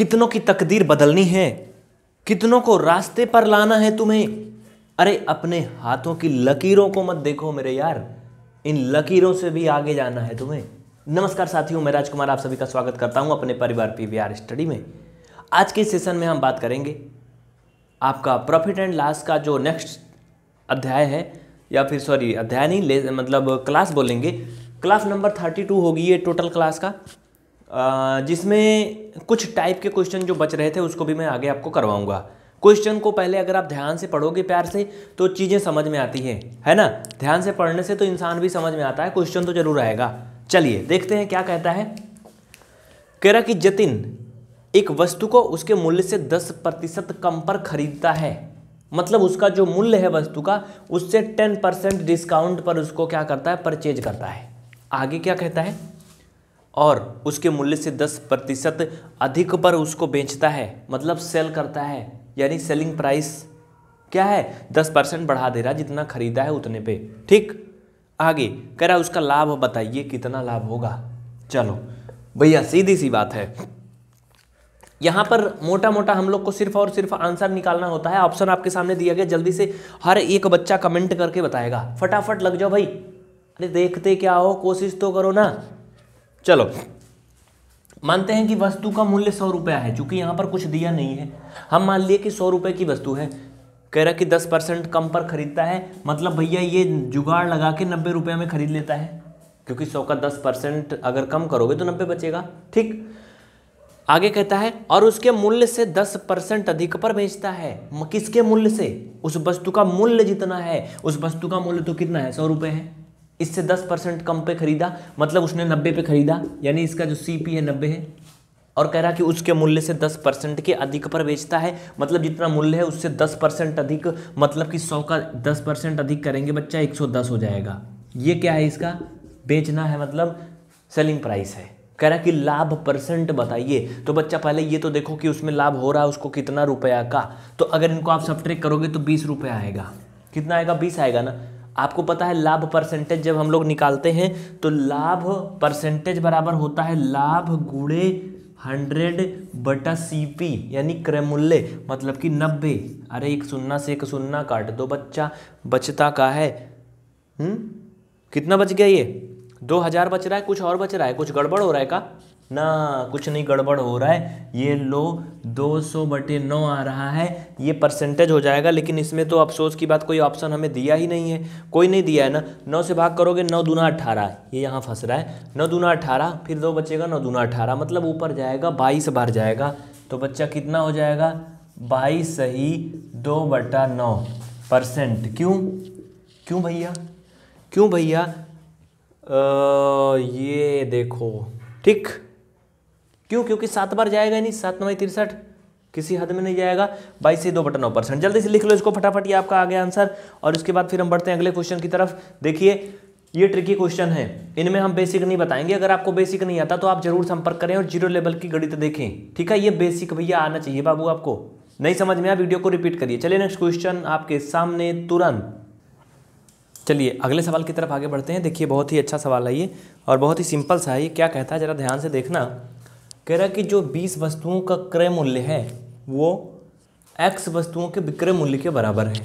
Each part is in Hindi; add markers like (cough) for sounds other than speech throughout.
कितनों की तकदीर बदलनी है कितनों को रास्ते पर लाना है तुम्हें अरे अपने हाथों की लकीरों को मत देखो मेरे यार इन लकीरों से भी आगे जाना है तुम्हें नमस्कार साथियों मैं राजकुमार आप सभी का स्वागत करता हूं अपने परिवार पीवीआर स्टडी में आज के सेशन में हम बात करेंगे आपका प्रॉफिट एंड लॉस का जो नेक्स्ट अध्याय है या फिर सॉरी अध्याय नहीं ले मतलब क्लास बोलेंगे क्लास नंबर थर्टी टू होगी ये टोटल क्लास का जिसमें कुछ टाइप के क्वेश्चन जो बच रहे थे उसको भी मैं आगे आपको करवाऊंगा क्वेश्चन को पहले अगर आप ध्यान से पढ़ोगे प्यार से तो चीज़ें समझ में आती हैं है ना ध्यान से पढ़ने से तो इंसान भी समझ में आता है क्वेश्चन तो जरूर आएगा चलिए देखते हैं क्या कहता है कह रहा कि जतिन एक वस्तु को उसके मूल्य से दस प्रतिशत कम पर खरीदता है मतलब उसका जो मूल्य है वस्तु का उससे टेन परसेंट डिस्काउंट पर उसको क्या करता है परचेज करता है आगे क्या कहता है और उसके मूल्य से 10 प्रतिशत अधिक पर उसको बेचता है मतलब सेल करता है यानी सेलिंग प्राइस क्या है 10 परसेंट बढ़ा दे रहा जितना खरीदा है उतने पे ठीक आगे कह रहा उसका लाभ बताइए कितना लाभ होगा चलो भैया सीधी सी बात है यहाँ पर मोटा मोटा हम लोग को सिर्फ और सिर्फ आंसर निकालना होता है ऑप्शन आपके सामने दिया गया जल्दी से हर एक बच्चा कमेंट करके बताएगा फटाफट लग जाओ भाई अरे देखते क्या हो कोशिश तो करो ना चलो मानते हैं कि वस्तु का मूल्य सौ रुपया है चूंकि यहां पर कुछ दिया नहीं है हम मान लिए कि सौ रुपये की वस्तु है कह रहा कि दस परसेंट कम पर खरीदता है मतलब भैया ये जुगाड़ लगा के नब्बे रुपये में खरीद लेता है क्योंकि सौ का दस परसेंट अगर कम करोगे तो नब्बे बचेगा ठीक आगे कहता है और उसके मूल्य से दस परसेंट अधिक पर बेचता है किसके मूल्य से उस वस्तु का मूल्य जितना है उस वस्तु का मूल्य तो कितना है सौ रुपये है इससे दस परसेंट कम पे खरीदा मतलब उसने नब्बे पे खरीदा यानी इसका जो सी पी है नब्बे है और कह रहा कि उसके मूल्य से दस परसेंट के अधिक पर बेचता है मतलब जितना मूल्य है उससे दस परसेंट अधिक मतलब कि सौ का दस परसेंट अधिक करेंगे बच्चा एक सौ दस हो जाएगा ये क्या है इसका बेचना है मतलब सेलिंग प्राइस है कह रहा कि लाभ परसेंट बताइए तो बच्चा पहले ये तो देखो कि उसमें लाभ हो रहा है उसको कितना रुपया का तो अगर इनको आप सब करोगे तो बीस रुपया आएगा कितना आएगा बीस आएगा ना आपको पता है लाभ परसेंटेज जब हम लोग निकालते हैं तो लाभ परसेंटेज बराबर होता है लाभ गुड़े हंड्रेड बटा सी यानी क्रमुल्ले मतलब कि नब्बे अरे एक सुन्ना से एक सुन्ना काट दो बच्चा बचता का है हुँ? हम्म? कितना बच गया ये दो हज़ार बच रहा है कुछ और बच रहा है कुछ गड़बड़ हो रहा है का ना कुछ नहीं गड़बड़ हो रहा है ये लो 200 बटे नौ आ रहा है ये परसेंटेज हो जाएगा लेकिन इसमें तो अफसोस की बात कोई ऑप्शन हमें दिया ही नहीं है कोई नहीं दिया है ना नौ से भाग करोगे नौ दूना अठारह ये यहाँ फंस रहा है नौ दूना अठारह फिर दो बचेगा नौ दूना अठारह मतलब ऊपर जाएगा बाईस बार जाएगा तो बच्चा कितना हो जाएगा बाईस सही दो बटा नौ परसेंट क्यों क्यों भैया क्यों भैया ये देखो ठीक क्यों क्योंकि सात बार जाएगा नहीं सात नवाई तिरसठ किसी हद में नहीं जाएगा बाईस से दो बटन नौ परसेंट जल्दी से लिख लो इसको फटाफट ये आपका आ गया आंसर और उसके बाद फिर हम बढ़ते हैं अगले क्वेश्चन की तरफ देखिए ये ट्रिकी क्वेश्चन है इनमें हम बेसिक नहीं बताएंगे अगर आपको बेसिक नहीं आता तो आप जरूर संपर्क करें और जीरो लेवल की गणित देखें ठीक है ये बेसिक भैया आना चाहिए बाबू आपको नहीं समझ में आया वीडियो को रिपीट करिए चलिए नेक्स्ट क्वेश्चन आपके सामने तुरंत चलिए अगले सवाल की तरफ आगे बढ़ते हैं देखिए बहुत ही अच्छा सवाल है ये और बहुत ही सिंपल सा है ये क्या कहता है ज़रा ध्यान से देखना कह रहा कि जो बीस वस्तुओं का क्रय मूल्य है वो एक्स वस्तुओं के विक्रय मूल्य के बराबर है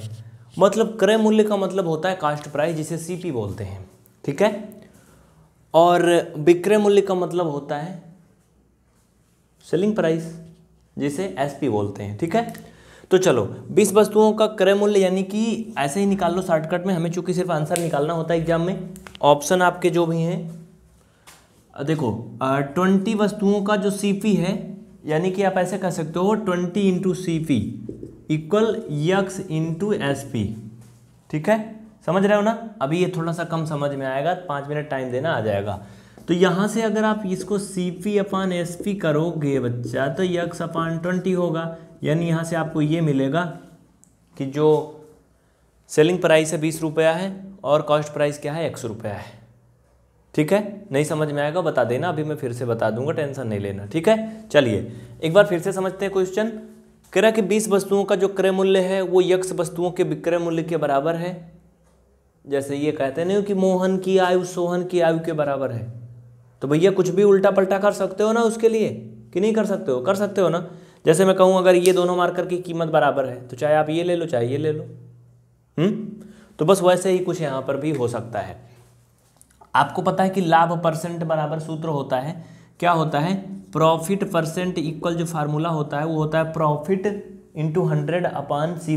मतलब क्रय मूल्य का मतलब होता है कास्ट प्राइस जिसे सी बोलते हैं ठीक है और विक्रय मूल्य का मतलब होता है सेलिंग प्राइस जिसे एसपी बोलते हैं ठीक है तो चलो 20 वस्तुओं का क्रय मूल्य यानी कि ऐसे ही निकाल लो शॉर्टकट में हमें चूंकि सिर्फ आंसर निकालना होता है एग्जाम में ऑप्शन आपके जो भी हैं देखो ट्वेंटी वस्तुओं का जो सी पी है यानी कि आप ऐसे कह सकते हो twenty into C P equal X into S P ठीक है समझ रहे हो ना अभी ये थोड़ा सा कम समझ में आएगा पाँच मिनट टाइम देना आ जाएगा तो यहाँ से अगर आप इसको C P upon S P करोगे बच्चा तो यक्स अपान ट्वेंटी होगा यानी यहाँ से आपको ये मिलेगा कि जो सेलिंग प्राइस है बीस रुपया है और कॉस्ट प्राइस क्या है एक सौ रुपया है ठीक है नहीं समझ में आएगा बता देना अभी मैं फिर से बता दूंगा टेंशन नहीं लेना ठीक है चलिए एक बार फिर से समझते हैं क्वेश्चन रहा के बीस वस्तुओं का जो क्रय मूल्य है वो यक्ष वस्तुओं के विक्रय मूल्य के बराबर है जैसे ये कहते नहीं कि मोहन की आयु सोहन की आयु के बराबर है तो भैया कुछ भी उल्टा पलटा कर सकते हो ना उसके लिए कि नहीं कर सकते हो कर सकते हो ना जैसे मैं कहूँ अगर ये दोनों मार्कर की कीमत बराबर है तो चाहे आप ये ले लो चाहे ये ले लो हम्म तो बस वैसे ही कुछ यहाँ पर भी हो सकता है आपको पता है कि लाभ परसेंट बराबर सूत्र होता है क्या होता है प्रॉफिट परसेंट इक्वल जो फार्मूला होता है वो होता है profit into hundred upon C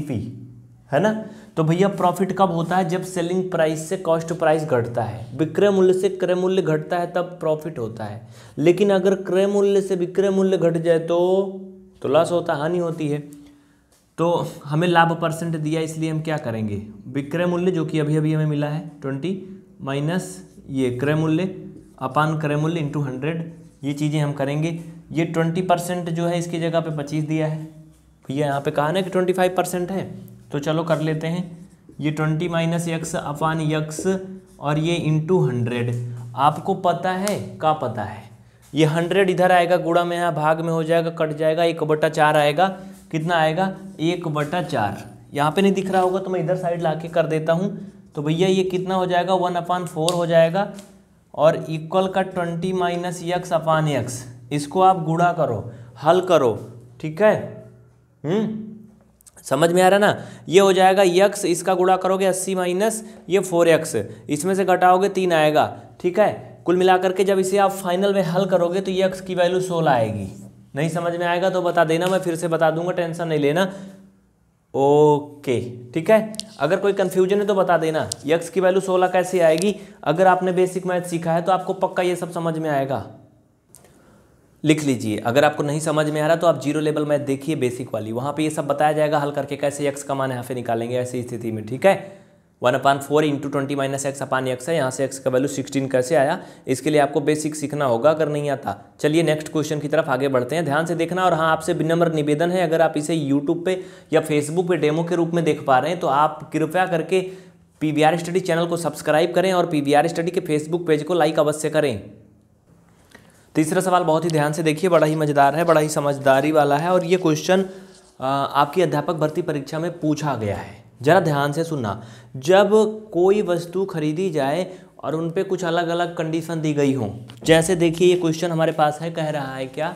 है ना तो भैया प्रॉफिट कब होता है जब सेलिंग प्राइस से कॉस्ट प्राइस घटता है विक्रय मूल्य से क्रय मूल्य घटता है तब प्रॉफिट होता है लेकिन अगर क्रय मूल्य से विक्रय मूल्य घट जाए तो तो लॉस होता हानि होती है तो हमें लाभ परसेंट दिया इसलिए हम क्या करेंगे विक्रय मूल्य जो कि अभी अभी हमें मिला है ट्वेंटी माइनस ये क्रय मूल्य अपान क्रय मूल्य इंटू हंड्रेड ये चीज़ें हम करेंगे ये ट्वेंटी परसेंट जो है इसकी जगह पे पच्चीस दिया है भैया तो यहाँ पे कहा ना कि ट्वेंटी फाइव परसेंट है तो चलो कर लेते हैं ये twenty minus X upon X और ये इंटू हंड्रेड आपको पता है का पता है ये हंड्रेड इधर आएगा गुड़ा में यहाँ भाग में हो जाएगा कट जाएगा एक बटा चार आएगा कितना आएगा एक बटा चार यहाँ पर नहीं दिख रहा होगा तो मैं इधर साइड ला के कर देता हूँ तो भैया ये कितना हो जाएगा वन अपान फोर हो जाएगा और इक्वल का twenty minus X upon X इसको आप गुड़ा करो हल करो ठीक है हम्म समझ में आ रहा ना ये हो जाएगा यक्स इसका गुड़ा करोगे अस्सी माइनस ये फोर यक्स इसमें से घटाओगे तीन आएगा ठीक है कुल मिलाकर के जब इसे आप फाइनल में हल करोगे तो यक्स की वैल्यू सोलह आएगी नहीं समझ में आएगा तो बता देना मैं फिर से बता दूंगा टेंशन नहीं लेना ओके ठीक है अगर कोई कन्फ्यूजन है तो बता देना यक्स की वैल्यू सोलह कैसे आएगी अगर आपने बेसिक मैथ सीखा है तो आपको पक्का ये सब समझ में आएगा लिख लीजिए अगर आपको नहीं समझ में आ रहा तो आप जीरो लेवल मैथ देखिए बेसिक वाली वहां पे ये सब बताया जाएगा हल करके कैसे यक्स का मान यहाँ पे निकालेंगे ऐसी स्थिति में ठीक है one upon four into twenty minus X upon X है यहाँ से एक्स का वैल्यू सिक्सटीन कैसे आया इसके लिए आपको बेसिक सीखना होगा अगर नहीं आता चलिए नेक्स्ट क्वेश्चन की तरफ आगे बढ़ते हैं ध्यान से देखना और हाँ आपसे विनम्र निवेदन है अगर आप इसे यूट्यूब पे या फेसबुक पे डेमो के रूप में देख पा रहे हैं तो आप कृपया करके पी स्टडी चैनल को सब्सक्राइब करें और पी स्टडी के फेसबुक पेज को लाइक अवश्य करें तीसरा सवाल बहुत ही ध्यान से देखिए बड़ा ही मज़ेदार है बड़ा ही समझदारी वाला है और ये क्वेश्चन आपकी अध्यापक भर्ती परीक्षा में पूछा गया है ज़रा ध्यान से सुनना जब कोई वस्तु खरीदी जाए और उन पर कुछ अलग अलग कंडीशन दी गई हो जैसे देखिए ये क्वेश्चन हमारे पास है कह रहा है क्या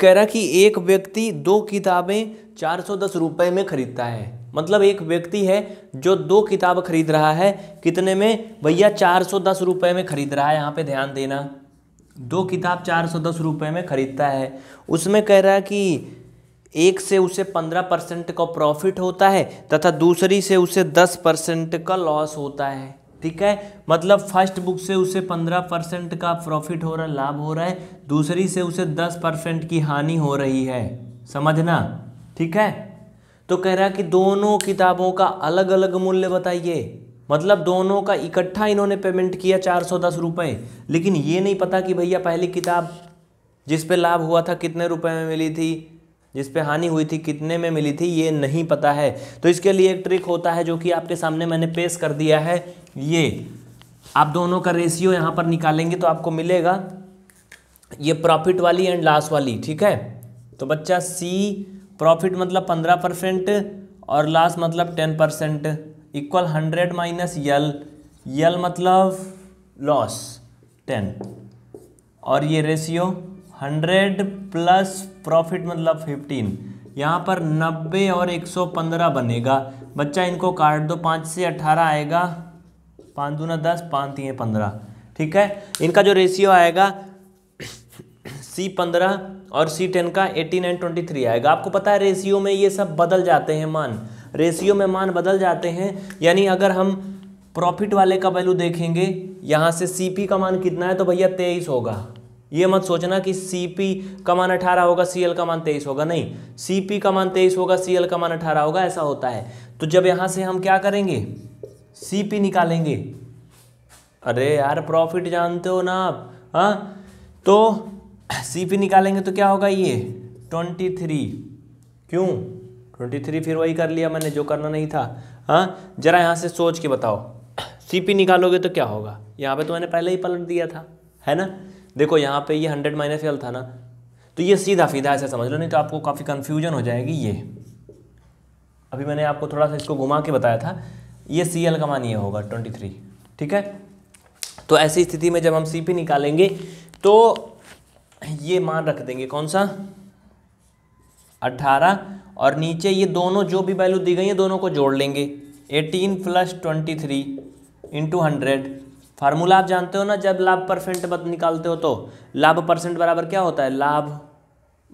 कह रहा कि एक व्यक्ति दो किताबें चार सौ दस रुपये में ख़रीदता है मतलब एक व्यक्ति है जो दो किताब खरीद रहा है कितने में भैया चार सौ दस रुपये में ख़रीद रहा है यहाँ पे ध्यान देना दो किताब चार सौ दस रुपये में ख़रीदता है उसमें कह रहा कि एक से उसे पंद्रह परसेंट का प्रॉफिट होता है तथा दूसरी से उसे दस परसेंट का लॉस होता है ठीक है मतलब फर्स्ट बुक से उसे पंद्रह परसेंट का प्रॉफिट हो रहा है लाभ हो रहा है दूसरी से उसे दस परसेंट की हानि हो रही है समझना ठीक है तो कह रहा कि दोनों किताबों का अलग अलग मूल्य बताइए मतलब दोनों का इकट्ठा इन्होंने पेमेंट किया चार सौ दस रुपये लेकिन ये नहीं पता कि भैया पहली किताब जिस पे लाभ हुआ था कितने रुपए में मिली थी जिस पे हानि हुई थी कितने में मिली थी ये नहीं पता है तो इसके लिए एक ट्रिक होता है जो कि आपके सामने मैंने पेश कर दिया है ये आप दोनों का रेशियो यहाँ पर निकालेंगे तो आपको मिलेगा ये प्रॉफिट वाली एंड लॉस वाली ठीक है तो बच्चा सी प्रॉफिट मतलब पंद्रह परसेंट और लॉस मतलब ten percent equal hundred minus L L मतलब लॉस टेन और ये रेशियो हंड्रेड प्लस प्रॉफिट मतलब 15 यहाँ पर 90 और 115 बनेगा बच्चा इनको काट दो पाँच से 18 आएगा पाँच दूना दस पाँच तीन पंद्रह ठीक है इनका जो रेशियो आएगा सी (coughs) पंद्रह और सी टेन का एटीन एंड ट्वेंटी थ्री आएगा आपको पता है रेशियो में ये सब बदल जाते हैं मान रेशियो में मान बदल जाते हैं यानी अगर हम प्रॉफिट वाले का वैल्यू देखेंगे यहाँ से पी का मान कितना है तो भैया तेईस होगा ये मत सोचना कि सीपी का मान अठारह होगा सीएल का मान तेईस होगा नहीं सीपी का मान तेईस होगा सीएल का मान अठारह होगा ऐसा होता है तो जब यहां से हम क्या करेंगे सीपी निकालेंगे अरे यार प्रॉफिट जानते हो ना आप हाँ तो सी निकालेंगे तो क्या होगा ये ट्वेंटी थ्री क्यों ट्वेंटी थ्री फिर वही कर लिया मैंने जो करना नहीं था हाँ जरा यहाँ से सोच के बताओ सीपी निकालोगे तो क्या होगा यहाँ पे तो मैंने पहले ही पलट दिया था है ना देखो यहाँ पे ये हंड्रेड माइनस एल था ना तो ये सीधा सीधा ऐसा समझ लो नहीं तो आपको काफ़ी कन्फ्यूजन हो जाएगी ये अभी मैंने आपको थोड़ा सा इसको घुमा के बताया था ये सी एल का मान ये होगा ट्वेंटी थ्री ठीक है तो ऐसी स्थिति में जब हम सी पी निकालेंगे तो ये मान रख देंगे कौन सा अट्ठारह और नीचे ये दोनों जो भी वैल्यू दी गई है दोनों को जोड़ लेंगे eighteen plus twenty three into hundred formula आप जानते हो ना जब लाभ परसेंट निकालते हो तो लाभ परसेंट बराबर क्या होता है लाभ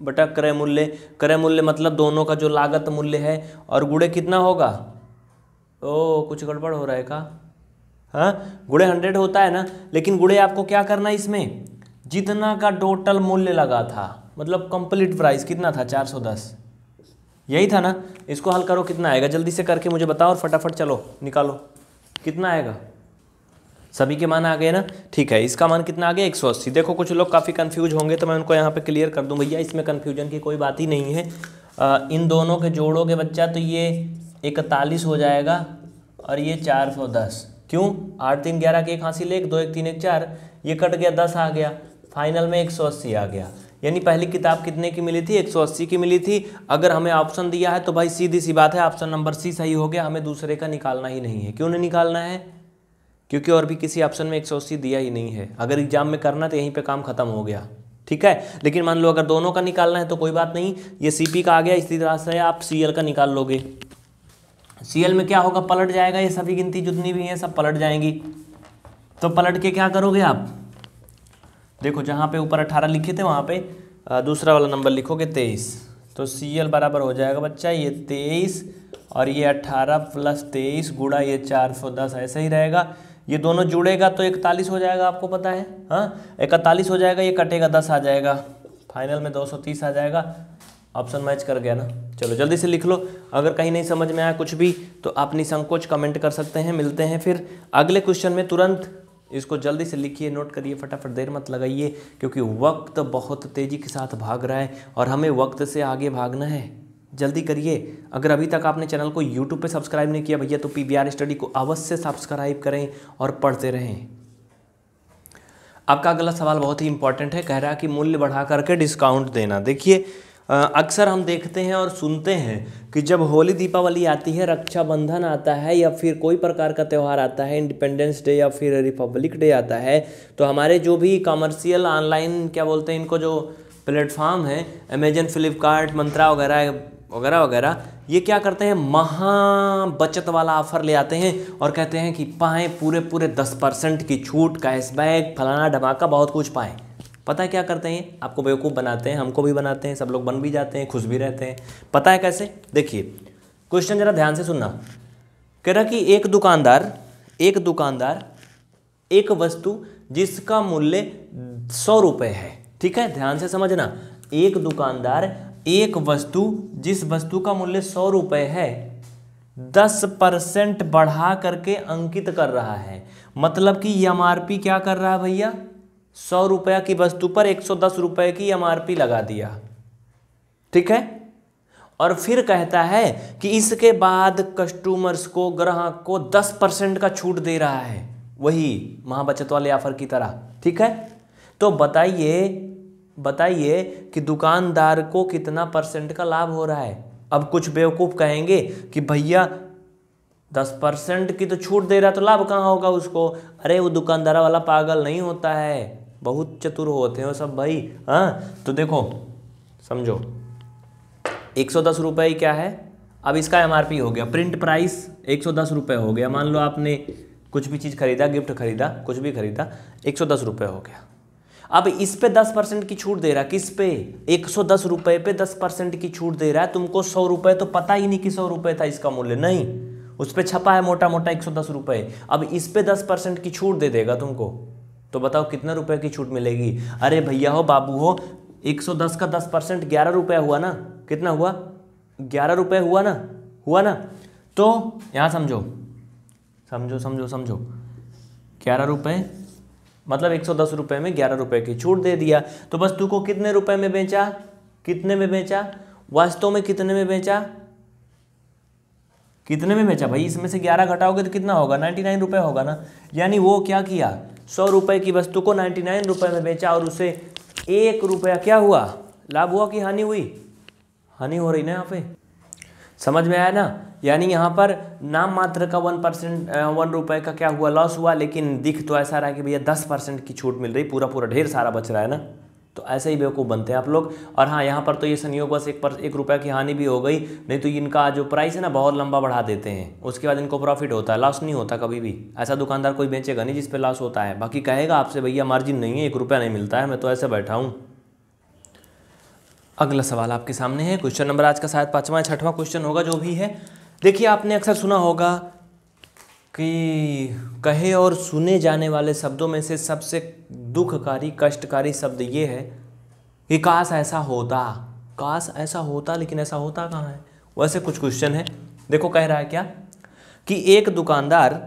बटा क्रय मूल्य क्रय मूल्य मतलब दोनों का जो लागत मूल्य है और गुड़े कितना होगा ओ कुछ गड़बड़ हो रहा है का हाँ गुड़े हंड्रेड होता है ना लेकिन गुड़े आपको क्या करना है इसमें जितना का टोटल मूल्य लगा था मतलब कंप्लीट प्राइस कितना था चार सौ दस यही था ना इसको हल करो कितना आएगा जल्दी से करके मुझे बताओ और फटाफट चलो निकालो कितना आएगा सभी के मान आ गए ना ठीक है इसका मान कितना आ गया एक सौ अस्सी देखो कुछ लोग काफ़ी कन्फ्यूज होंगे तो मैं उनको यहाँ पे क्लियर कर दूँ भैया इसमें कन्फ्यूजन की कोई बात ही नहीं है आ, इन दोनों के जोड़ोगे बच्चा तो ये इकतालीस हो जाएगा और ये चार सौ दस क्यों आठ तीन ग्यारह के एक हाँसी लेख दो एक तीन एक चार ये कट गया दस आ गया फाइनल में एक सौ अस्सी आ गया यानी पहली किताब कितने की मिली थी एक सौ अस्सी की मिली थी अगर हमें ऑप्शन दिया है तो भाई सीधी सी बात है ऑप्शन नंबर सी सही हो गया हमें दूसरे का निकालना ही नहीं है क्यों नहीं निकालना है क्योंकि और भी किसी ऑप्शन में एक दिया ही नहीं है अगर एग्जाम में करना तो यहीं पर काम खत्म हो गया ठीक है लेकिन मान लो अगर दोनों का निकालना है तो कोई बात नहीं ये सी का आ गया इसी तरह से आप सी का निकाल लोगे सी में क्या होगा पलट जाएगा ये सभी गिनती जितनी भी हैं सब पलट जाएंगी तो पलट के क्या करोगे आप देखो जहाँ पे ऊपर अट्ठारह लिखे थे वहाँ पे दूसरा वाला नंबर लिखोगे तेईस तो सी एल बराबर हो जाएगा बच्चा ये तेईस और ये अट्ठारह प्लस तेईस गुड़ा ये चार सौ दस ऐसे ही रहेगा ये दोनों जुड़ेगा तो इकतालीस हो जाएगा आपको पता है हाँ इकतालीस हो जाएगा ये कटेगा दस आ जाएगा फाइनल में दो सौ तीस आ जाएगा ऑप्शन मैच कर गया ना चलो जल्दी से लिख लो अगर कहीं नहीं समझ में आया कुछ भी तो आप निसंकोच कमेंट कर सकते हैं मिलते हैं फिर अगले क्वेश्चन में तुरंत इसको जल्दी से लिखिए नोट करिए फटाफट देर मत लगाइए क्योंकि वक्त बहुत तेज़ी के साथ भाग रहा है और हमें वक्त से आगे भागना है जल्दी करिए अगर अभी तक आपने चैनल को यूट्यूब पे सब्सक्राइब नहीं किया भैया तो पी स्टडी को अवश्य सब्सक्राइब करें और पढ़ते रहें आपका अगला सवाल बहुत ही इंपॉर्टेंट है कह रहा है कि मूल्य बढ़ा करके डिस्काउंट देना देखिए अक्सर हम देखते हैं और सुनते हैं कि जब होली दीपावली आती है रक्षाबंधन आता है या फिर कोई प्रकार का त्यौहार आता है इंडिपेंडेंस डे या फिर रिपब्लिक डे आता है तो हमारे जो भी कमर्शियल ऑनलाइन क्या बोलते हैं इनको जो प्लेटफॉर्म है अमेजन फ्लिपकार्ट मंत्रा वगैरह वगैरह वगैरह ये क्या करते हैं महा बचत वाला ऑफर ले आते हैं और कहते हैं कि पाएँ पूरे पूरे दस परसेंट की छूट कैशबैक फलाना ढमाका बहुत कुछ पाएँ पता है क्या करते हैं आपको बेवकूफ़ बनाते हैं हमको भी बनाते हैं सब लोग बन भी जाते हैं खुश भी रहते हैं पता है कैसे देखिए क्वेश्चन ज़रा ध्यान से सुनना कह रहा कि एक दुकानदार एक दुकानदार एक वस्तु जिसका मूल्य सौ रुपये है ठीक है ध्यान से समझना एक दुकानदार एक वस्तु जिस वस्तु का मूल्य सौ रुपये है दस परसेंट बढ़ा करके अंकित कर रहा है मतलब कि एम क्या कर रहा है भैया सौ रुपया की वस्तु पर एक सौ दस रुपये की एम लगा दिया ठीक है और फिर कहता है कि इसके बाद कस्टमर्स को ग्राहक को दस परसेंट का छूट दे रहा है वही महाबचत वाले ऑफर की तरह ठीक है तो बताइए बताइए कि दुकानदार को कितना परसेंट का लाभ हो रहा है अब कुछ बेवकूफ़ कहेंगे कि भैया दस परसेंट की तो छूट दे रहा तो लाभ कहाँ होगा उसको अरे वो दुकानदार वाला पागल नहीं होता है बहुत चतुर होते हैं सब भाई हाँ तो देखो समझो एक सौ दस रुपये क्या है अब इसका एम आर पी हो गया प्रिंट प्राइस एक सौ दस रुपये हो गया मान लो आपने कुछ भी चीज़ खरीदा गिफ्ट खरीदा कुछ भी खरीदा एक सौ दस रुपये हो गया अब इस पे दस परसेंट की छूट दे रहा है किस पे एक सौ दस रुपये पे दस परसेंट की छूट दे रहा है तुमको सौ रुपये तो पता ही नहीं कि सौ रुपये था इसका मूल्य नहीं उस पर छपा है मोटा मोटा एक सौ दस रुपये अब इस पे दस परसेंट की छूट दे देगा तुमको तो बताओ कितने रुपए की छूट मिलेगी अरे भैया हो बाबू हो एक सौ दस का दस परसेंट ग्यारह रुपये हुआ ना कितना हुआ ग्यारह रुपये हुआ ना हुआ ना तो यहाँ समझो समझो समझो समझो ग्यारह रुपये मतलब एक सौ दस रुपये में ग्यारह रुपये की छूट दे दिया तो वस्तु को कितने रुपए में बेचा कितने में बेचा वास्तव में कितने में बेचा कितने में बेचा भाई इसमें से ग्यारह घटाओगे तो कितना होगा नाइन्टी नाइन रुपये होगा ना यानी वो क्या किया सौ रुपये की वस्तु को नाइन्टी नाइन रुपये में बेचा और उसे एक रुपया क्या हुआ लाभ हुआ कि हानि हुई हानि हो रही ना यहाँ पे समझ में आया ना यानी यहाँ पर नाम मात्र का वन परसेंट वन रुपये का क्या हुआ लॉस हुआ लेकिन दिख तो ऐसा रहा है कि भैया दस परसेंट की छूट मिल रही पूरा पूरा ढेर सारा बच रहा है ना तो ऐसे ही बेवकूफ़ बनते हैं आप लोग और हाँ यहाँ पर तो ये संयोग बस एक पर एक रुपये की हानि भी हो गई नहीं तो इनका जो प्राइस है ना बहुत लंबा बढ़ा देते हैं उसके बाद इनको प्रॉफिट होता है लॉस नहीं होता कभी भी ऐसा दुकानदार कोई बेचेगा नहीं जिस पर लॉस होता है बाकी कहेगा आपसे भैया मार्जिन नहीं है एक रुपया नहीं मिलता है मैं तो ऐसे बैठा हूँ अगला सवाल आपके सामने है क्वेश्चन नंबर आज का शायद पांचवा या छठवां क्वेश्चन होगा जो भी है देखिए आपने अक्सर सुना होगा कि कहे और सुने जाने वाले शब्दों में से सबसे दुखकारी कष्टकारी शब्द ये है कि काश ऐसा होता काश ऐसा होता लेकिन ऐसा होता कहाँ है वैसे कुछ क्वेश्चन है देखो कह रहा है क्या कि एक दुकानदार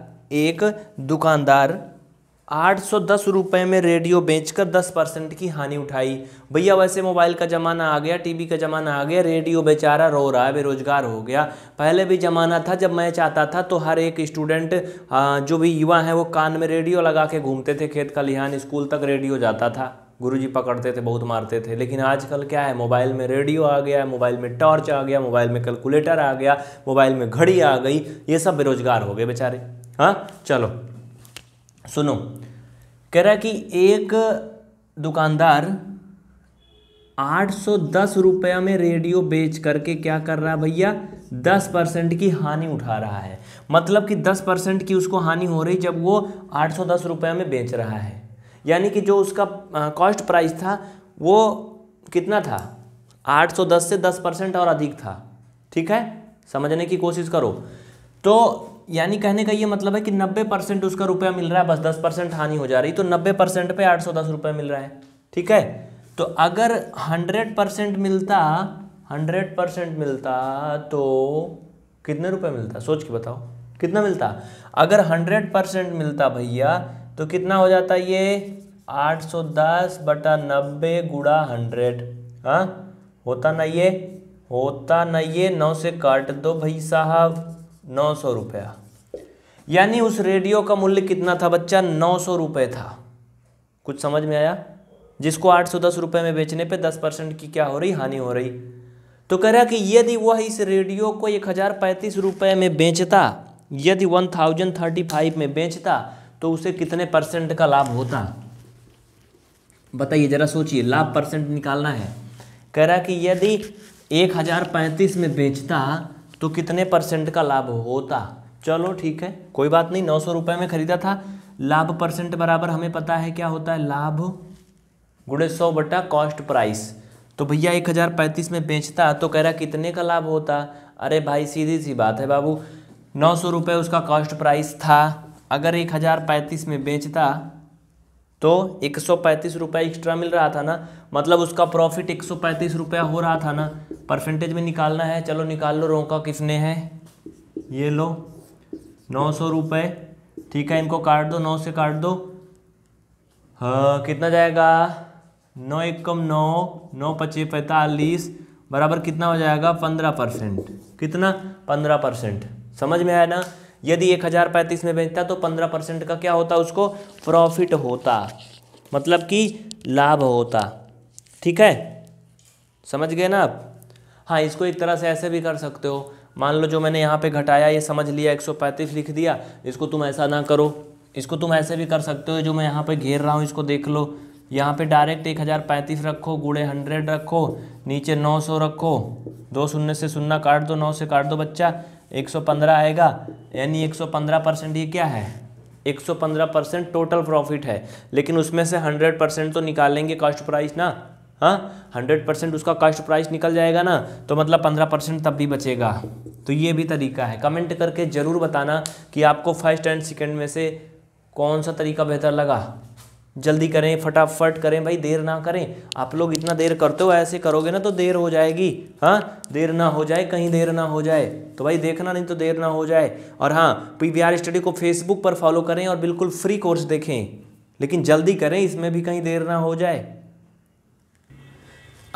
एक दुकानदार आठ सौ दस रुपये में रेडियो बेचकर दस परसेंट की हानि उठाई भैया वैसे मोबाइल का ज़माना आ गया टीवी का ज़माना आ गया रेडियो बेचारा रो रहा है बेरोजगार हो गया पहले भी ज़माना था जब मैं चाहता था तो हर एक स्टूडेंट जो भी युवा है वो कान में रेडियो लगा के घूमते थे खेत खलिहान स्कूल तक रेडियो जाता था गुरुजी पकड़ते थे बहुत मारते थे लेकिन आजकल क्या है मोबाइल में रेडियो आ गया है मोबाइल में टॉर्च आ गया मोबाइल में कैलकुलेटर आ गया मोबाइल में घड़ी आ गई ये सब बेरोजगार हो गए बेचारे हाँ चलो सुनो कह रहा कि एक दुकानदार आठ सौ दस रुपया में रेडियो बेच करके क्या कर रहा है भैया दस परसेंट की हानि उठा रहा है मतलब कि दस परसेंट की उसको हानि हो रही जब वो आठ सौ दस रुपया में बेच रहा है यानी कि जो उसका कॉस्ट प्राइस था वो कितना था आठ सौ दस से दस परसेंट और अधिक था ठीक है समझने की कोशिश करो तो यानी कहने का ये मतलब है कि 90 परसेंट उसका रुपया मिल रहा है बस 10 परसेंट हानि हो जा रही तो 90 परसेंट पे आठ सौ दस रुपया मिल रहा है ठीक है तो अगर 100 परसेंट मिलता 100 परसेंट मिलता तो कितने रुपए मिलता सोच के बताओ कितना मिलता अगर 100 परसेंट मिलता भैया तो कितना हो जाता ये आठ सौ दस बटा नब्बे गुड़ा हंड्रेड हाँ? होता ना ये होता ना ये नौ से काट दो भाई साहब नौ सौ रुपया यानी उस रेडियो का मूल्य कितना था बच्चा नौ सौ रुपये था कुछ समझ में आया जिसको आठ सौ दस रुपये में बेचने पे दस परसेंट की क्या हो रही हानि हो रही तो कह रहा कि यदि वह इस रेडियो को एक हज़ार पैंतीस रुपये में बेचता यदि वन थाउजेंड थर्टी फाइव में बेचता तो उसे कितने परसेंट का लाभ होता बताइए ज़रा सोचिए लाभ परसेंट निकालना है कह रहा कि यदि एक हज़ार पैंतीस में बेचता तो कितने परसेंट का लाभ होता चलो ठीक है कोई बात नहीं नौ सौ रुपये में खरीदा था लाभ परसेंट बराबर हमें पता है क्या होता है लाभ गुड़े सौ बटा कॉस्ट प्राइस तो भैया एक हज़ार पैंतीस में बेचता तो कह रहा कितने का लाभ होता अरे भाई सीधी सी बात है बाबू नौ सौ रुपये उसका कॉस्ट प्राइस था अगर एक हज़ार पैंतीस में बेचता तो एक सौ पैंतीस रुपये एक्स्ट्रा मिल रहा था ना मतलब उसका प्रॉफिट एक सौ पैंतीस हो रहा था ना परसेंटेज में निकालना है चलो निकाल लो रोका किसने है ये लो नौ सौ रुपये ठीक है इनको काट दो नौ से काट दो हाँ कितना जाएगा नौ एक कम नौ नौ पच्चीस पैंतालीस बराबर कितना हो जाएगा पंद्रह परसेंट कितना पंद्रह परसेंट समझ में आया ना यदि एक हज़ार पैंतीस में बेचता तो पंद्रह परसेंट का क्या होता उसको प्रॉफिट होता मतलब कि लाभ होता ठीक है समझ गए ना आप हाँ इसको एक तरह से ऐसे भी कर सकते हो मान लो जो मैंने यहाँ पे घटाया ये समझ लिया एक सौ पैंतीस लिख दिया इसको तुम ऐसा ना करो इसको तुम ऐसे भी कर सकते हो जो मैं यहाँ पे घेर रहा हूँ इसको देख लो यहाँ पे डायरेक्ट एक हज़ार पैंतीस रखो गुड़े हंड्रेड रखो नीचे नौ सौ रखो दो शून्य से सुनना काट दो नौ से काट दो बच्चा एक सौ पंद्रह आएगा यानी एक सौ पंद्रह परसेंट ये क्या है एक सौ पंद्रह परसेंट टोटल प्रॉफिट है लेकिन उसमें से हंड्रेड परसेंट तो निकालेंगे कॉस्ट प्राइस ना हाँ हंड्रेड परसेंट उसका कॉस्ट प्राइस निकल जाएगा ना तो मतलब पंद्रह परसेंट तब भी बचेगा तो ये भी तरीका है कमेंट करके ज़रूर बताना कि आपको फर्स्ट एंड सेकेंड में से कौन सा तरीका बेहतर लगा जल्दी करें फटाफट करें भाई देर ना करें आप लोग इतना देर करते हो ऐसे करोगे ना तो देर हो जाएगी हाँ देर ना हो जाए कहीं देर ना हो जाए तो भाई देखना नहीं तो देर ना हो जाए और हाँ पी स्टडी को फेसबुक पर फॉलो करें और बिल्कुल फ्री कोर्स देखें लेकिन जल्दी करें इसमें भी कहीं देर ना हो जाए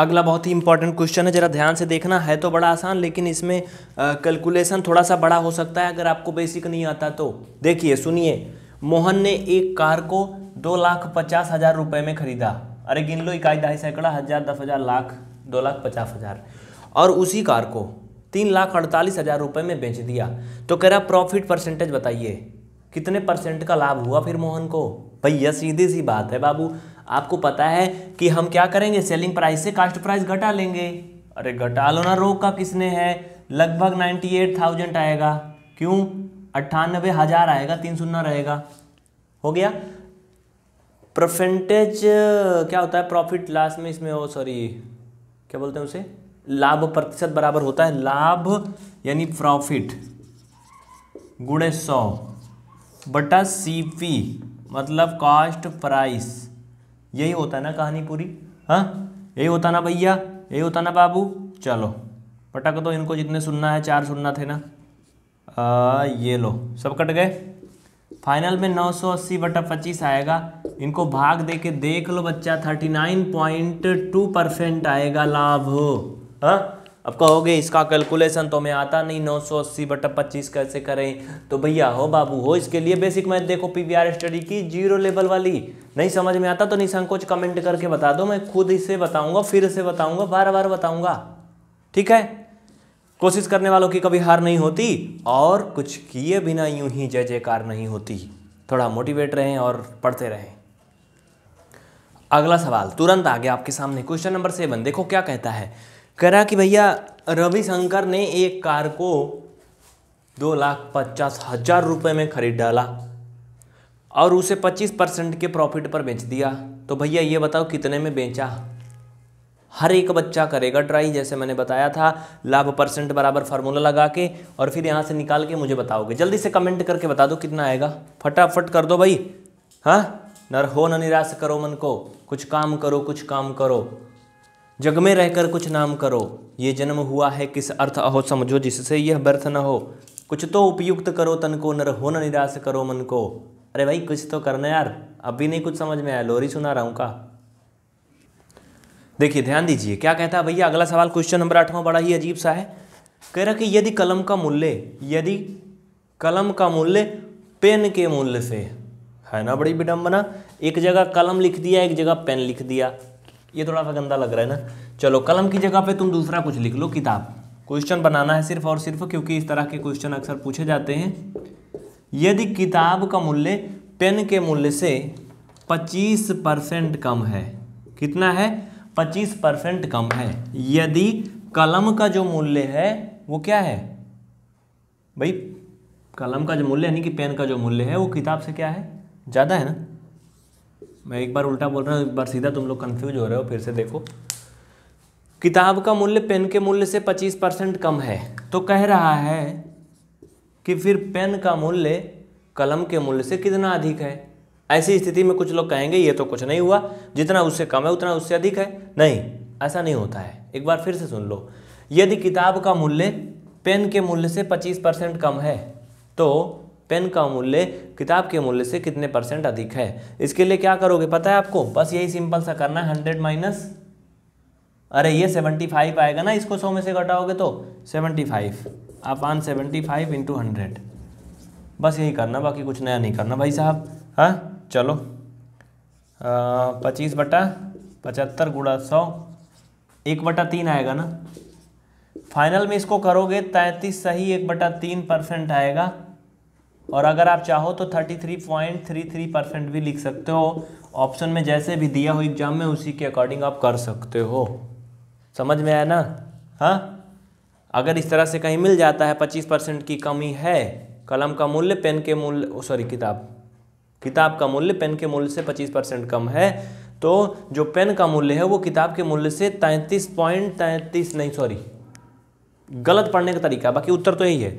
अगला बहुत ही इंपॉर्टेंट क्वेश्चन है ज़रा ध्यान से देखना है तो बड़ा आसान लेकिन इसमें कैलकुलेशन थोड़ा सा बड़ा हो सकता है अगर आपको बेसिक नहीं आता तो देखिए सुनिए मोहन ने एक कार को दो लाख पचास हजार रुपए में खरीदा अरे गिन लो इकाई दहाई सैकड़ा हजार दस हजार लाख दो लाख पचास हजार और उसी कार को तीन लाख अड़तालीस हजार रुपए में बेच दिया तो कह रहा प्रॉफिट परसेंटेज बताइए कितने परसेंट का लाभ हुआ फिर मोहन को भैया सीधी सी बात है बाबू आपको पता है कि हम क्या करेंगे सेलिंग प्राइस से कास्ट प्राइस घटा लेंगे अरे घटा लो ना रोका किसने है लगभग नाइन्टी एट थाउजेंड आएगा क्यों अट्ठानबे हज़ार आएगा तीन सुनना रहेगा हो गया परसेंटेज क्या होता है प्रॉफिट लास्ट में इसमें सॉरी क्या बोलते हैं उसे लाभ प्रतिशत बराबर होता है लाभ यानी प्रॉफिट गुणे सौ बटा सी पी मतलब कॉस्ट प्राइस यही होता है ना कहानी पूरी हाँ यही होता ना भैया यही होता ना बाबू चलो पटक दो तो इनको जितने सुनना है चार सुनना थे ना आ, ये लो सब कट गए फाइनल में 980 बटा पच्चीस आएगा इनको भाग दे के देख लो बच्चा 39.2 परसेंट आएगा लाभ हाँ अब कहोगे इसका कैलकुलेशन तो हमें आता नहीं 980 बटा पच्चीस कैसे करें तो भैया हो बाबू हो इसके लिए बेसिक मैथ देखो पीवीआर स्टडी की जीरो लेवल वाली नहीं समझ में आता तो संकोच कमेंट करके बता दो मैं खुद इसे बताऊंगा फिर से बताऊंगा बार बार बताऊंगा ठीक है कोशिश करने वालों की कभी हार नहीं होती और कुछ किए बिना यूं ही जय जयकार नहीं होती थोड़ा मोटिवेट रहें और पढ़ते रहें अगला सवाल तुरंत आ गया आपके सामने क्वेश्चन नंबर सेवन देखो क्या कहता है कह रहा कि भैया रविशंकर ने एक कार को दो लाख पचास हजार रुपये में खरीद डाला और उसे पच्चीस परसेंट के प्रॉफिट पर बेच दिया तो भैया ये बताओ कितने में बेचा हर एक बच्चा करेगा ट्राई जैसे मैंने बताया था लाभ परसेंट बराबर फार्मूला लगा के और फिर यहाँ से निकाल के मुझे बताओगे जल्दी से कमेंट करके बता दो कितना आएगा फटाफट कर दो भाई हाँ नर हो न निराश करो मन को कुछ काम करो कुछ काम करो जग में रहकर कुछ नाम करो ये जन्म हुआ है किस अर्थ अहो समझो जिससे यह व्यर्थ न हो कुछ तो उपयुक्त करो तन को नर हो न निराश करो मन को अरे भाई कुछ तो करना यार अभी नहीं कुछ समझ में आया लोरी सुना रहा हूँ का देखिए ध्यान दीजिए क्या कहता है भैया अगला सवाल क्वेश्चन नंबर आठवां बड़ा ही अजीब सा है कह रहा कि यदि कलम का मूल्य यदि कलम का मूल्य पेन के मूल्य से है ना बड़ी विडम्बना एक जगह कलम लिख दिया एक जगह पेन लिख दिया ये थोड़ा सा गंदा लग रहा है ना चलो कलम की जगह पे तुम दूसरा कुछ लिख लो किताब क्वेश्चन बनाना है सिर्फ और सिर्फ क्योंकि इस तरह के क्वेश्चन अक्सर पूछे जाते हैं यदि किताब का मूल्य पेन के मूल्य से 25 परसेंट कम है कितना है 25 परसेंट कम है यदि कलम का जो मूल्य है वो क्या है भाई कलम का जो मूल्य यानी कि पेन का जो मूल्य है वो किताब से क्या है ज़्यादा है ना मैं एक बार उल्टा बोल रहा हूँ एक बार सीधा तुम लोग कन्फ्यूज हो रहे हो फिर से देखो किताब का मूल्य पेन के मूल्य से 25 परसेंट कम है तो कह रहा है कि फिर पेन का मूल्य कलम के मूल्य से कितना अधिक है ऐसी स्थिति में कुछ लोग कहेंगे ये तो कुछ नहीं हुआ जितना उससे कम है उतना उससे अधिक है नहीं ऐसा नहीं होता है एक बार फिर से सुन लो यदि किताब का मूल्य पेन के मूल्य से पच्चीस परसेंट कम है तो पेन का मूल्य किताब के मूल्य से कितने परसेंट अधिक है इसके लिए क्या करोगे पता है आपको बस यही सिंपल सा करना है हंड्रेड माइनस अरे ये सेवेंटी फाइव आएगा ना इसको सौ में से घटाओगे तो सेवेंटी फाइव आप one seventy five into hundred बस यही करना बाकी कुछ नया नहीं करना भाई साहब हाँ चलो पच्चीस बटा पचहत्तर गुड़ा सौ एक बटा तीन आएगा ना फाइनल में इसको करोगे तैंतीस सही एक बटा तीन परसेंट आएगा और अगर आप चाहो तो thirty three point three three percent भी लिख सकते हो ऑप्शन में जैसे भी दिया हो एग्जाम में उसी के अकॉर्डिंग आप कर सकते हो समझ में आया ना हाँ अगर इस तरह से कहीं मिल जाता है पच्चीस परसेंट की कमी है कलम का मूल्य पेन के मूल्य सॉरी किताब किताब का मूल्य पेन के मूल्य से 25 परसेंट कम है तो जो पेन का मूल्य है वो किताब के मूल्य से तैंतीस पॉइंट तैंतीस नहीं सॉरी गलत पढ़ने का तरीका बाकी उत्तर तो यही है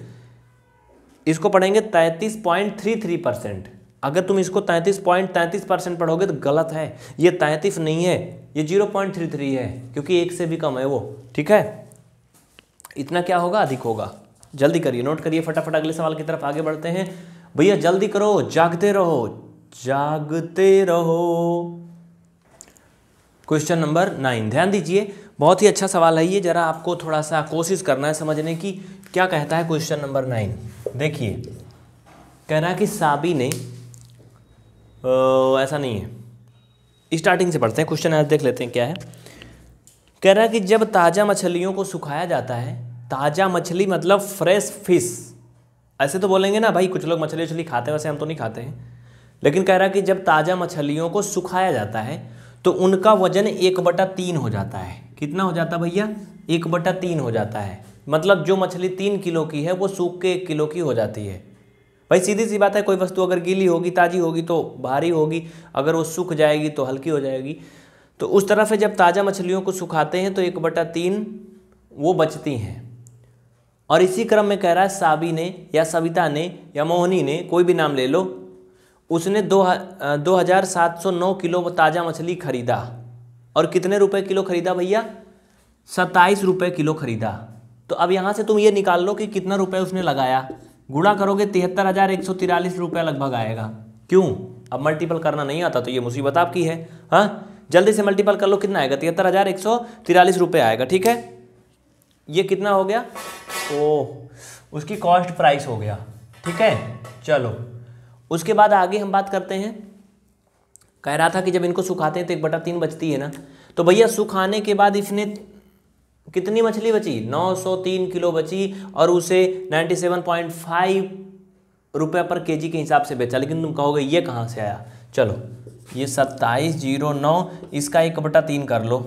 इसको पढ़ेंगे तैंतीस पॉइंट थ्री थ्री परसेंट अगर तुम इसको तैंतीस पॉइंट तैंतीस परसेंट पढ़ोगे तो गलत है ये तैंतीस नहीं है ये जीरो पॉइंट थ्री थ्री है क्योंकि एक से भी कम है वो ठीक है इतना क्या होगा अधिक होगा जल्दी करिए नोट करिए फटाफट अगले सवाल की तरफ आगे बढ़ते हैं भैया जल्दी करो जागते रहो जागते रहो क्वेश्चन नंबर नाइन ध्यान दीजिए बहुत ही अच्छा सवाल है ये जरा आपको थोड़ा सा कोशिश करना है समझने की क्या कहता है क्वेश्चन नंबर नाइन देखिए कह रहा है कि साबी ने ओ, ऐसा नहीं है स्टार्टिंग से पढ़ते हैं क्वेश्चन आज देख लेते हैं क्या है कह रहा है कि जब ताज़ा मछलियों को सुखाया जाता है ताज़ा मछली मतलब फ्रेश फिश ऐसे तो बोलेंगे ना भाई कुछ लोग मछली उछली खाते हैं वैसे हम तो नहीं खाते हैं लेकिन कह रहा कि जब ताज़ा मछलियों को सुखाया जाता है तो उनका वजन एक बटा तीन हो जाता है कितना हो जाता भैया एक बटा तीन हो जाता है मतलब जो मछली तीन किलो की है वो सूख के एक किलो की हो जाती है भाई सीधी सी बात है कोई वस्तु अगर गीली होगी ताज़ी होगी तो भारी होगी अगर वो सूख जाएगी तो हल्की हो जाएगी तो उस तरह से जब ताज़ा मछलियों को सुखाते हैं तो एक बटा तीन वो बचती हैं और इसी क्रम में कह रहा है साबी ने या सविता ने या मोहनी ने कोई भी नाम ले लो उसने दो दो हज़ार सात सौ नौ किलो ताज़ा मछली खरीदा और कितने रुपए किलो खरीदा भैया सत्ताईस रुपये किलो खरीदा तो अब यहाँ से तुम ये निकाल लो कि कितना रुपये उसने लगाया गुणा करोगे तिहत्तर हज़ार एक सौ तिरालीस रुपया लगभग आएगा क्यों अब मल्टीपल करना नहीं आता तो ये मुसीबत आपकी है हाँ जल्दी से मल्टीपल कर लो कितना आएगा तिहत्तर हज़ार एक सौ तिरालीस रुपये आएगा ठीक है ये कितना हो गया ओह उसकी कॉस्ट प्राइस हो गया ठीक है चलो उसके बाद आगे हम बात करते हैं कह रहा था कि जब इनको सुखाते हैं तो एक बटा तीन बचती है ना तो भैया सुखाने के बाद इसने कितनी मछली बची 903 किलो बची और उसे 97.5 रुपये पर केजी के हिसाब से बेचा लेकिन तुम कहोगे ये कहाँ से आया चलो ये सत्ताईस जीरो नौ इसका एक बटा तीन कर लो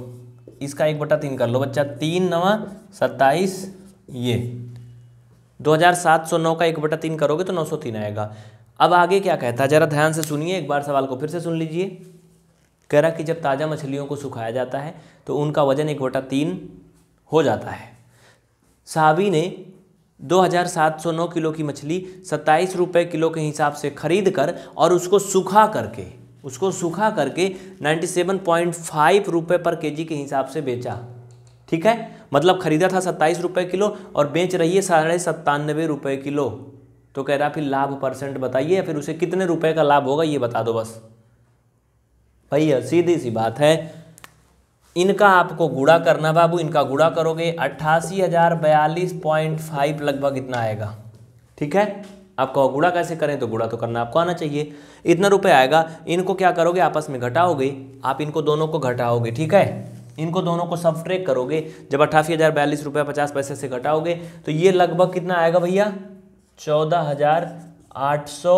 इसका एक बटा तीन कर लो बच्चा तीन नवा सत्ताईस ये दो हज़ार सात सौ नौ का एक बटा तीन करोगे तो नौ सौ तीन आएगा अब आगे क्या कहता है ज़रा ध्यान से सुनिए एक बार सवाल को फिर से सुन लीजिए कह रहा कि जब ताज़ा मछलियों को सुखाया जाता है तो उनका वजन एक बटा तीन हो जाता है साबी ने 2,709 किलो की मछली सत्ताईस रुपये किलो के हिसाब से खरीद कर और उसको सूखा करके उसको सूखा करके 97.5 रुपए पर केजी के हिसाब से बेचा ठीक है मतलब खरीदा था सत्ताईस रुपये किलो और बेच रही है साढ़े सत्तानवे रुपये किलो तो कह रहा फिर लाभ परसेंट बताइए फिर उसे कितने रुपए का लाभ होगा ये बता दो बस भैया सीधी सी बात है इनका आपको गुड़ा करना बाबू इनका गुड़ा करोगे अट्ठासी हज़ार बयालीस पॉइंट फाइव लगभग इतना आएगा ठीक है आप कहो गुड़ा कैसे करें तो गुड़ा तो करना आपको आना चाहिए इतना रुपए आएगा इनको क्या करोगे आपस में घटाओगे आप इनको दोनों को घटाओगे ठीक है इनको दोनों को सब ट्रेक करोगे जब अट्ठासी हज़ार बयालीस रुपये पचास पैसे से घटाओगे तो ये लगभग कितना आएगा भैया चौदह हज़ार आठ सौ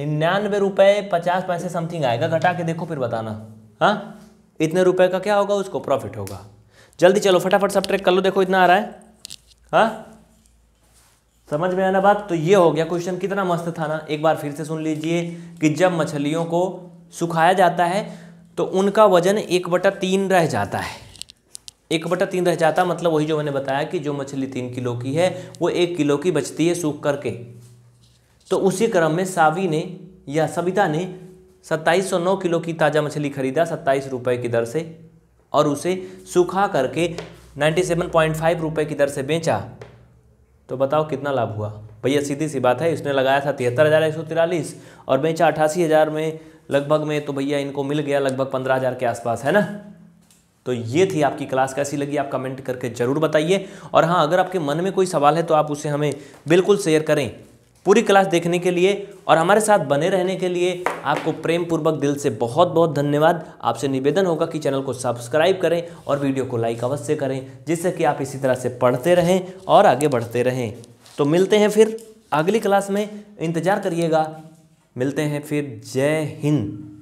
निन्यानवे रुपये पचास पैसे समथिंग आएगा घटा के देखो फिर बताना हाँ इतने रुपए का क्या होगा उसको प्रॉफिट होगा जल्दी चलो फटाफट सब ट्रेक कर लो देखो इतना आ रहा है हाँ समझ में आना बात तो ये हो गया क्वेश्चन कितना मस्त था ना एक बार फिर से सुन लीजिए कि जब मछलियों को सुखाया जाता है तो उनका वजन एक बटा तीन रह जाता है एक बटा तीन रह जाता मतलब वही जो मैंने बताया कि जो मछली तीन किलो की है वो एक किलो की बचती है सूख करके तो उसी क्रम में सावी ने या सविता ने 2709 किलो की ताज़ा मछली खरीदा सत्ताईस रुपये की दर से और उसे सूखा करके 97.5 रुपए की दर से बेचा तो बताओ कितना लाभ हुआ भैया सीधी सी बात है इसने लगाया था तिहत्तर हज़ार एक सौ तिरालीस और बेचा अठासी हज़ार में लगभग में तो भैया इनको मिल गया लगभग पंद्रह हज़ार के आसपास है ना तो ये थी आपकी क्लास कैसी लगी आप कमेंट करके ज़रूर बताइए और हाँ अगर आपके मन में कोई सवाल है तो आप उसे हमें बिल्कुल शेयर करें पूरी क्लास देखने के लिए और हमारे साथ बने रहने के लिए आपको प्रेम पूर्वक दिल से बहुत बहुत धन्यवाद आपसे निवेदन होगा कि चैनल को सब्सक्राइब करें और वीडियो को लाइक अवश्य करें जिससे कि आप इसी तरह से पढ़ते रहें और आगे बढ़ते रहें तो मिलते हैं फिर अगली क्लास में इंतज़ार करिएगा मिलते हैं फिर जय हिंद